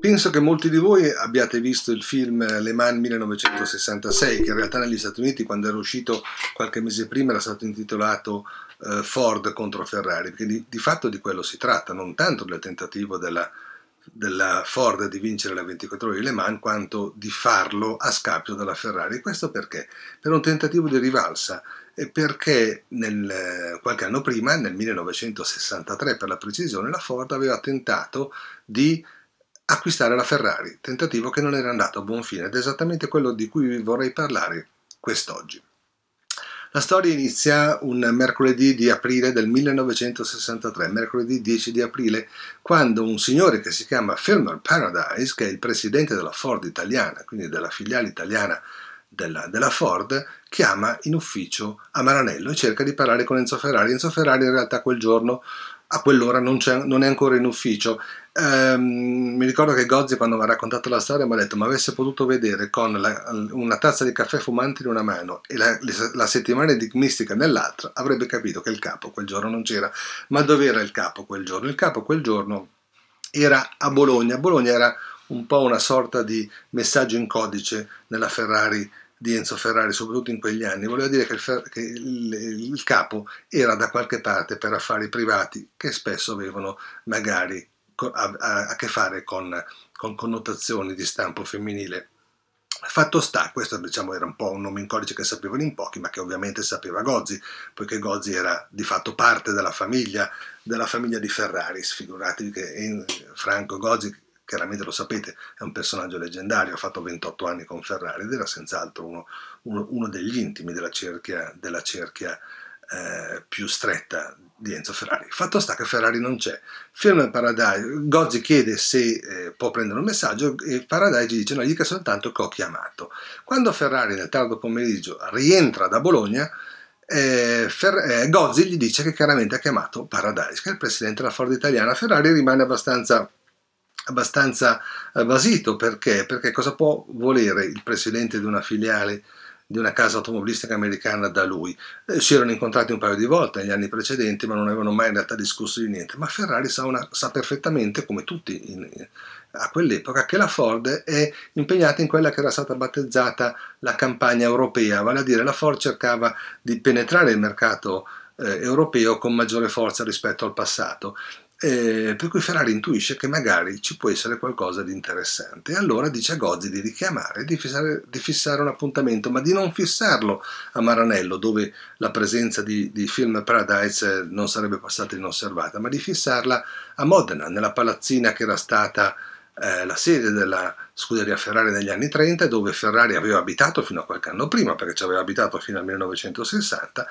Penso che molti di voi abbiate visto il film Le Mans 1966, che in realtà negli Stati Uniti, quando era uscito qualche mese prima, era stato intitolato eh, Ford contro Ferrari, perché di, di, fatto di quello si tratta, non tanto del tentativo della, della Ford di vincere la 24 ore di Le Mans, quanto di farlo a scapito della Ferrari. Questo perché? Per un tentativo di rivalsa E perché nel, qualche anno prima, nel 1963 per la precisione, la Ford aveva tentato di acquistare la Ferrari, tentativo che non era andato a buon fine ed è esattamente quello di cui vi vorrei parlare quest'oggi. La storia inizia un mercoledì di aprile del 1963, mercoledì 10 di aprile, quando un signore che si chiama Filmer Paradise, che è il presidente della Ford italiana, quindi della filiale italiana della, della, Ford chiama in ufficio a Maranello e cerca di parlare con Enzo Ferrari. Enzo Ferrari in realtà quel giorno a quell'ora non, non è ancora in ufficio. Ehm, mi ricordo che Gozzi quando mi ha raccontato la storia mi ha detto ma avesse potuto vedere con la, una tazza di caffè fumante in una mano e la, la settimana enigmistica nell'altra avrebbe capito che il capo quel giorno non c'era. Ma dove era il capo quel giorno? Il capo quel giorno era a Bologna. Bologna era un po' una sorta di messaggio in codice nella Ferrari di Enzo Ferrari, soprattutto in quegli anni, voleva dire che, il, che il, il, capo era da qualche parte per affari privati che spesso avevano magari a, a, a che fare con, con, connotazioni di stampo femminile. Fatto sta, questo diciamo, era un po' un nome in codice che sapevano in pochi, ma che ovviamente sapeva Gozzi, poiché Gozzi era di fatto parte della famiglia, della famiglia di Ferrari, figuratevi che eh, Franco Gozzi chiaramente lo sapete, è un personaggio leggendario, ha fatto 28 anni con Ferrari ed era senz'altro uno, uno, uno, degli intimi della cerchia, della cerchia eh, più stretta di Enzo Ferrari. Fatto sta che Ferrari non c'è. Firma il Paradise, Gozzi chiede se eh, può prendere un messaggio e Paradise dice no, gli dica soltanto che ho chiamato. Quando Ferrari nel tardo pomeriggio rientra da Bologna, eh, eh, Gozzi gli dice che chiaramente ha chiamato Paradise, che è il presidente della Ford italiana. Ferrari rimane abbastanza abbastanza eh, basito perché? perché cosa può volere il presidente di una filiale di una casa automobilistica americana da lui. Eh, si erano incontrati un paio di volte negli anni precedenti, ma non avevano mai in realtà discusso di niente. Ma Ferrari sa, una, sa perfettamente, come tutti in, a quell'epoca, che la Ford è impegnata in quella che era stata battezzata la campagna europea, vale a dire la Ford cercava di penetrare il mercato eh, europeo con maggiore forza rispetto al passato eh, per cui Ferrari intuisce che magari ci può essere qualcosa di interessante. E allora dice a Gozzi di richiamare, di fissare, di fissare un appuntamento, ma di non fissarlo a Maranello, dove la presenza di, di Film Paradise non sarebbe passata inosservata, ma di fissarla a Modena, nella palazzina che era stata eh, la sede della scuderia Ferrari negli anni 30, dove Ferrari aveva abitato fino a qualche anno prima, perché ci aveva abitato fino al 1960,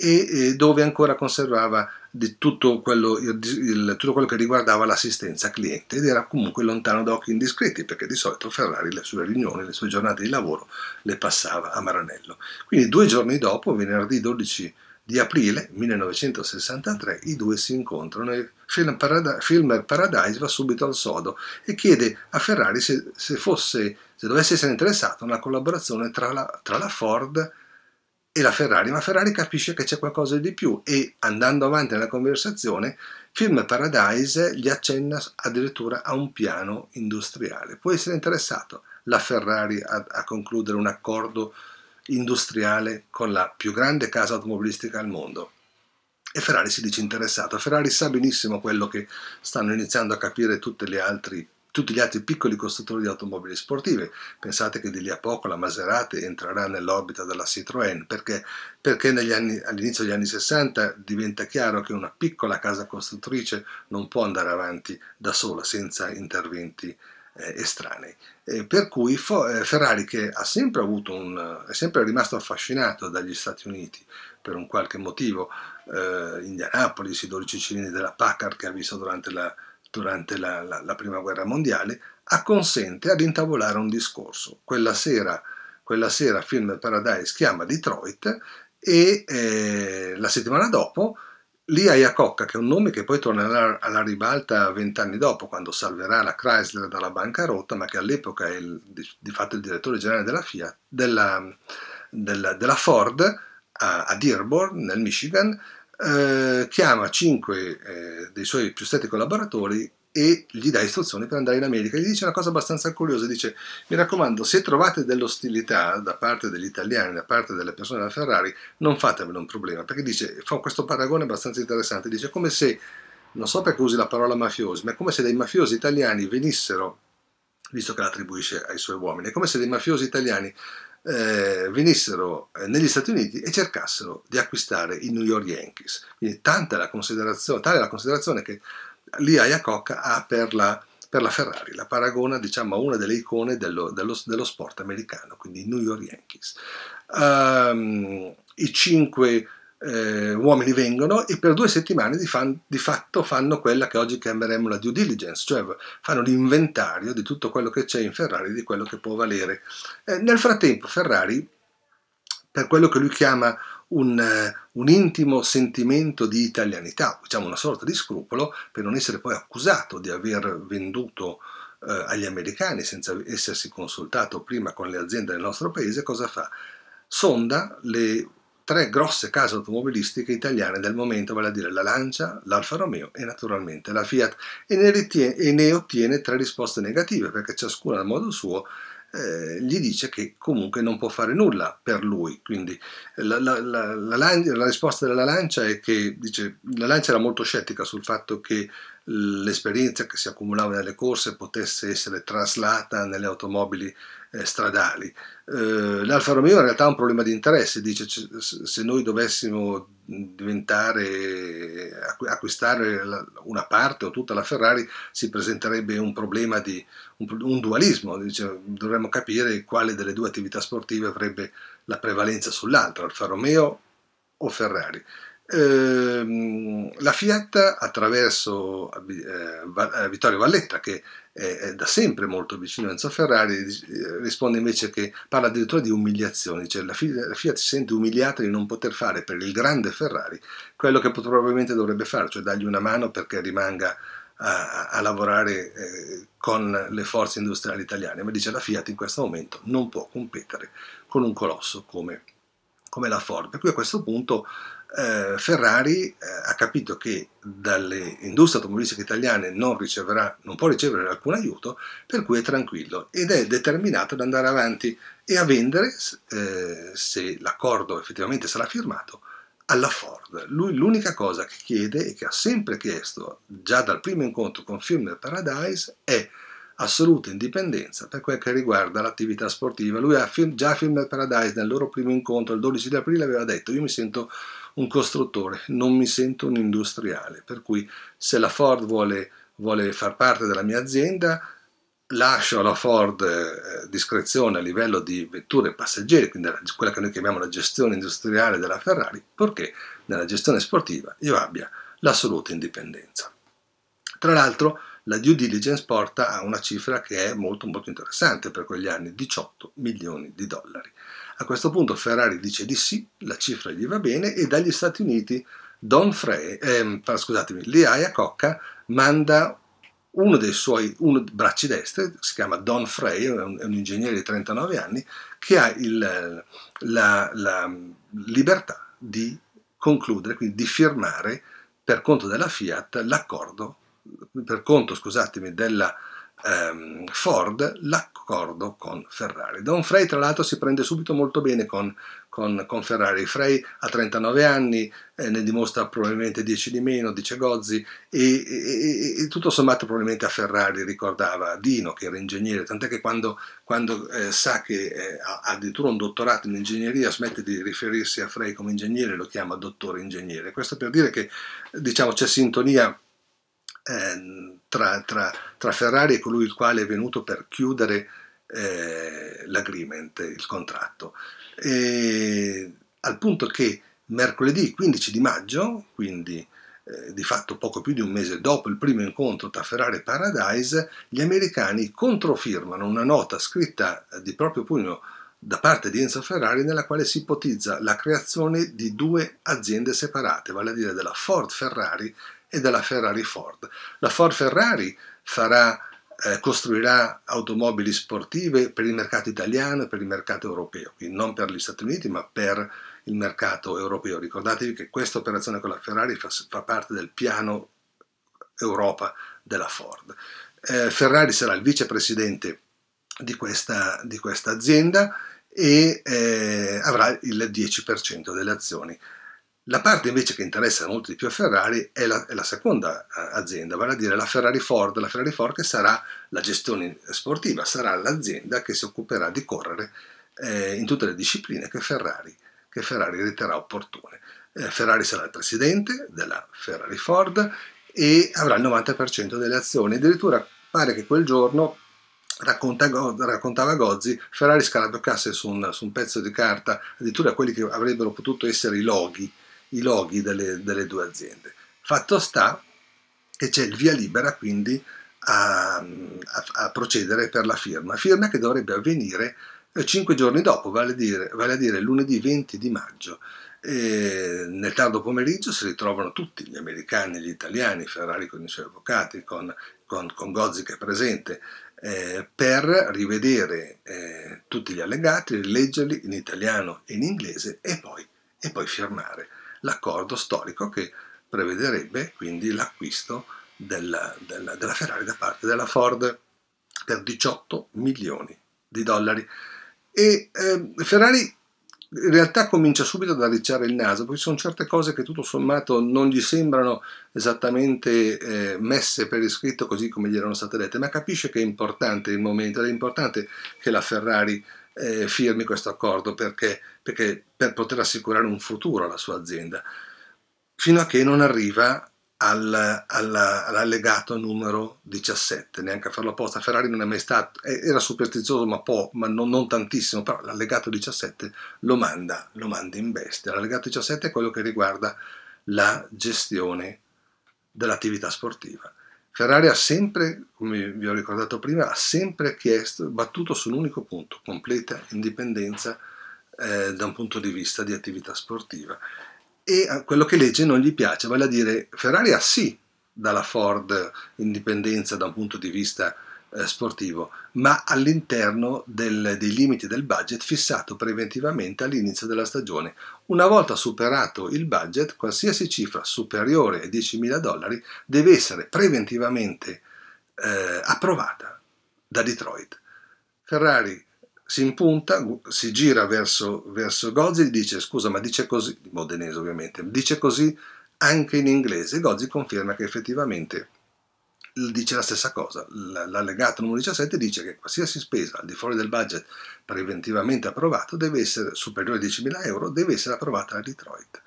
e dove ancora conservava tutto quello, il, tutto, quello, che riguardava l'assistenza cliente ed era comunque lontano da occhi indiscreti perché di solito Ferrari le sue riunioni, le sue giornate di lavoro le passava a Maranello. Quindi due giorni dopo, venerdì 12 di aprile 1963 i due si incontrano e Film Parada- Filmer Paradise va subito al sodo e chiede a Ferrari se, se, fosse, se dovesse essere interessato a una collaborazione tra la, tra la Ford e e la Ferrari, ma Ferrari capisce che c'è qualcosa di più e andando avanti nella conversazione, Film Paradise gli accenna addirittura a un piano industriale. Può essere interessato la Ferrari a, a concludere un accordo industriale con la più grande casa automobilistica al mondo. E Ferrari si dice interessato. Ferrari sa benissimo quello che stanno iniziando a capire tutti gli altri tutti gli altri piccoli costruttori di automobili sportive. Pensate che di lì a poco la Maserati entrerà nell'orbita della Citroën, perché, perché anni, all'inizio degli anni 60 diventa chiaro che una piccola casa costruttrice non può andare avanti da sola senza interventi eh, estranei. Eh, per cui Fo- eh, Ferrari, che ha sempre avuto un, è sempre rimasto affascinato dagli Stati Uniti per un qualche motivo, eh, Indianapolis, i 12 cilindri della Packard che ha visto durante la durante la, la, la Prima Guerra Mondiale, acconsente ad intavolare un discorso. Quella sera, quella sera Film Paradise chiama Detroit e eh, la settimana dopo Lia Iacocca, che è un nome che poi tornerà alla ribalta vent'anni dopo, quando salverà la Chrysler dalla bancarotta, ma che all'epoca è il, di, fatto il direttore generale della, Fiat, della, della, della Ford a, a Dearborn, nel Michigan, eh, chiama cinque eh, dei suoi più stretti collaboratori e gli dà istruzioni per andare in America. Gli dice una cosa abbastanza curiosa, dice mi raccomando, se trovate dell'ostilità da parte degli italiani, da parte delle persone della Ferrari, non fatevelo un problema, perché dice, fa questo paragone abbastanza interessante, dice come se, non so perché usi la parola mafiosi, ma è come se dei mafiosi italiani venissero, visto che l'attribuisce ai suoi uomini, è come se dei mafiosi italiani eh, venissero eh, negli Stati Uniti e cercassero di acquistare i New York Yankees. Quindi tanta la considerazione, tale la considerazione che lì Iacocca ha per la, per la, Ferrari, la paragona diciamo, a una delle icone dello, dello, dello sport americano, quindi i New York Yankees. Um, I cinque eh, uomini vengono e per due settimane di, fan, di, fatto fanno quella che oggi chiameremmo la due diligence, cioè fanno l'inventario di tutto quello che c'è in Ferrari, di quello che può valere. Eh, nel frattempo Ferrari, per quello che lui chiama un, eh, un, intimo sentimento di italianità, diciamo una sorta di scrupolo per non essere poi accusato di aver venduto eh, agli americani senza essersi consultato prima con le aziende del nostro paese, cosa fa? Sonda le tre grosse case automobilistiche italiane del momento, vale a dire la Lancia, l'Alfa Romeo e naturalmente la Fiat, e ne, ritiene, e ne ottiene tre risposte negative perché ciascuna al modo suo eh, gli dice che comunque non può fare nulla per lui. Quindi la, la, la, la, risposta della Lancia è che dice, la Lancia era molto scettica sul fatto che l'esperienza che si accumulava nelle corse potesse essere traslata nelle automobili eh, stradali. Eh, L'Alfa Romeo in realtà ha un problema di interesse, dice se noi dovessimo diventare, acquistare una parte o tutta la Ferrari si presenterebbe un problema di un, un dualismo, dice, dovremmo capire quale delle due attività sportive avrebbe la prevalenza sull'altra, Alfa Romeo o Ferrari. Ehm, la Fiat attraverso eh, eh, Vittorio Valletta che è da sempre molto vicino a Enzo Ferrari eh, risponde invece che parla addirittura di umiliazioni cioè la Fiat si sente umiliata di non poter fare per il grande Ferrari quello che probabilmente dovrebbe fare cioè dargli una mano perché rimanga a, a lavorare con le forze industriali italiane ma dice la Fiat in questo momento non può competere con un colosso come, come la Ford per cui a questo punto eh, Ferrari eh, ha capito che dalle industrie automobilistiche italiane non, riceverà, non può ricevere alcun aiuto, per cui è tranquillo ed è determinato ad andare avanti e a vendere, eh, se l'accordo effettivamente sarà firmato, alla Ford. Lui l'unica cosa che chiede e che ha sempre chiesto già dal primo incontro con Firmware Paradise è assoluta indipendenza per quel che riguarda l'attività sportiva. Lui ha già a il Paradise nel loro primo incontro il 12 di aprile aveva detto io mi sento un costruttore, non mi sento un industriale, per cui se la Ford vuole, vuole far parte della mia azienda lascio alla Ford eh, discrezione a livello di vetture passeggeri, quindi quella che noi chiamiamo la gestione industriale della Ferrari, purché nella gestione sportiva io abbia l'assoluta indipendenza. Tra l'altro la due diligence porta a una cifra che è molto molto interessante per quegli anni, 18 milioni di dollari. A questo punto Ferrari dice di sì, la cifra gli va bene e dagli Stati Uniti Don Frey, eh, scusatemi, Liaia Cocca manda uno dei suoi uno, bracci destri, si chiama Don Frey, è un, è un ingegnere di 39 anni, che ha il, la, la libertà di concludere, quindi di firmare per conto della Fiat l'accordo per conto scusatemi, della ehm, Ford l'accordo con Ferrari. Don Frey tra l'altro si prende subito molto bene con, con, con Ferrari. Frey ha 39 anni, eh, ne dimostra probabilmente 10 di meno, dice Gozzi, e, e, e, tutto sommato probabilmente a Ferrari ricordava Dino che era ingegnere, tant'è che quando, quando eh, sa che eh, ha addirittura un dottorato in ingegneria smette di riferirsi a Frey come ingegnere, e lo chiama dottore ingegnere. Questo per dire che diciamo, c'è sintonia eh, tra, tra, tra, Ferrari e colui il quale è venuto per chiudere eh, l'agreement, il contratto. E, al punto che mercoledì 15 di maggio, quindi eh, di fatto poco più di un mese dopo il primo incontro tra Ferrari e Paradise, gli americani controfirmano una nota scritta eh, di proprio pugno da parte di Enzo Ferrari nella quale si ipotizza la creazione di due aziende separate, vale a dire della Ford Ferrari e della Ferrari Ford. La Ford Ferrari farà, eh, costruirà automobili sportive per il mercato italiano e per il mercato europeo, quindi non per gli Stati Uniti ma per il mercato europeo. Ricordatevi che questa operazione con la Ferrari fa, fa parte del piano Europa della Ford. Eh, Ferrari sarà il vicepresidente di questa, di questa azienda e eh, avrà il 10% delle azioni. La parte invece che interessa molto di più a Ferrari è la, è la seconda eh, azienda, vale a dire la Ferrari Ford, la Ferrari Ford che sarà la gestione sportiva, sarà l'azienda che si occuperà di correre eh, in tutte le discipline che Ferrari, che Ferrari riterrà opportune. Eh, Ferrari sarà il presidente della Ferrari Ford e avrà il 90% delle azioni, addirittura pare che quel giorno Racconta, raccontava Gozzi, Ferrari scarabocasse su su un pezzo di carta addirittura quelli che avrebbero potuto essere i loghi i loghi delle, delle due aziende. Fatto sta che c'è il via libera quindi a, a, a, procedere per la firma, firma che dovrebbe avvenire eh, cinque giorni dopo, vale a dire, vale a dire lunedì 20 di maggio. E nel tardo pomeriggio si ritrovano tutti gli americani, gli italiani, Ferrari con i suoi avvocati, con, con, con Gozzi che è presente, eh, per rivedere eh, tutti gli allegati, rileggerli in italiano e in inglese e poi, e poi firmare l'accordo storico che prevederebbe quindi l'acquisto della, della, della Ferrari da parte della Ford per 18 milioni di dollari. E eh, Ferrari in realtà comincia subito ad arricciare il naso, perché ci sono certe cose che tutto sommato non gli sembrano esattamente eh, messe per iscritto così come gli erano state dette, ma capisce che è importante il momento, ed è importante che la Ferrari eh, firmi questo accordo perché, perché per poter assicurare un futuro alla sua azienda, fino a che non arriva al, alla, all'allegato numero 17, neanche a farlo apposta. Ferrari non è mai stato, era superstizioso ma, po', ma non, non, tantissimo, però l'allegato 17 lo manda, lo manda in bestia. L'allegato 17 è quello che riguarda la gestione dell'attività sportiva. Ferrari ha sempre, come vi ho ricordato prima, ha sempre chiesto, battuto su un unico punto, completa indipendenza eh, da un punto di vista di attività sportiva. E eh, quello che legge non gli piace, vale a dire Ferrari ha sì dalla Ford indipendenza da un punto di vista eh, sportivo, ma all'interno del, dei limiti del budget fissato preventivamente all'inizio della stagione. Una volta superato il budget, qualsiasi cifra superiore ai 10.000 dollari deve essere preventivamente eh, approvata da Detroit. Ferrari si impunta, si gira verso, verso Gozzi e dice scusa ma dice così, modenese ovviamente, dice così anche in inglese. Gozzi conferma che effettivamente dice la stessa cosa. L'allegato numero 17 dice che qualsiasi spesa al di fuori del budget preventivamente approvato deve essere superiore a 10.000 euro, deve essere approvata da Detroit.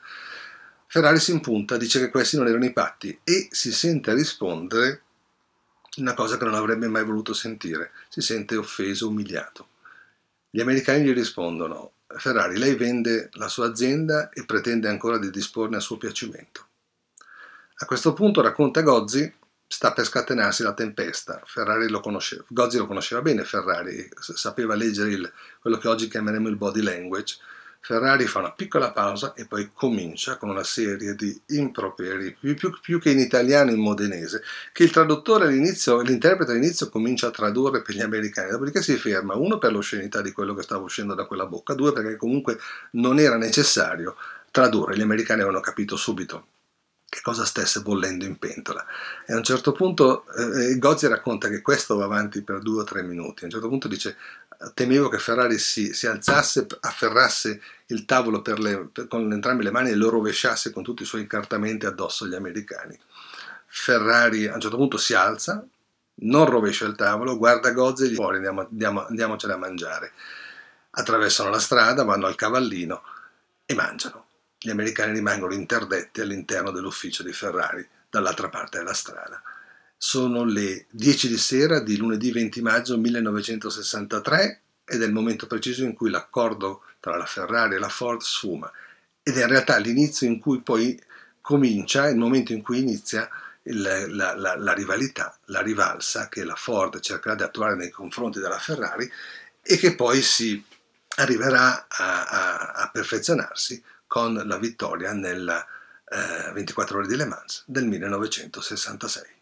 Ferrari si impunta, dice che questi non erano i patti e si sente rispondere una cosa che non avrebbe mai voluto sentire, si sente offeso, umiliato. Gli americani gli rispondono, Ferrari, lei vende la sua azienda e pretende ancora di disporne a suo piacimento. A questo punto racconta Gozzi sta per scatenarsi la tempesta. Ferrari lo conosceva, Gozzi lo conosceva bene Ferrari, sapeva leggere il, quello che oggi chiameremo il body language. Ferrari fa una piccola pausa e poi comincia con una serie di improperi, più, più, più che in italiano in modenese, che il traduttore all'inizio, l'interprete all'inizio comincia a tradurre per gli americani, dopodiché si ferma, uno per l'oscenità di quello che stava uscendo da quella bocca, due perché comunque non era necessario tradurre, gli americani avevano capito subito che cosa stesse bollendo in pentola. E a un certo punto eh, eh, Gozzi racconta che questo va avanti per due o tre minuti. A un certo punto dice temevo che Ferrari si, si alzasse, afferrasse il tavolo per le, per, con entrambe le mani e lo rovesciasse con tutti i suoi incartamenti addosso agli americani. Ferrari a un certo punto si alza, non rovescia il tavolo, guarda Gozzi e gli fuori andiamo, andiamo, andiamocene a mangiare. Attraversano la strada, vanno al cavallino e mangiano gli americani rimangono interdetti all'interno dell'ufficio di Ferrari dall'altra parte della strada. Sono le 10 di sera di lunedì 20 maggio 1963 ed è il momento preciso in cui l'accordo tra la Ferrari e la Ford sfuma ed è in realtà l'inizio in cui poi comincia, il momento in cui inizia il, la, la, la, rivalità, la rivalsa che la Ford cercherà di attuare nei confronti della Ferrari e che poi si arriverà a, a, a perfezionarsi con la vittoria nella eh, 24 ore di Le Mans del 1966.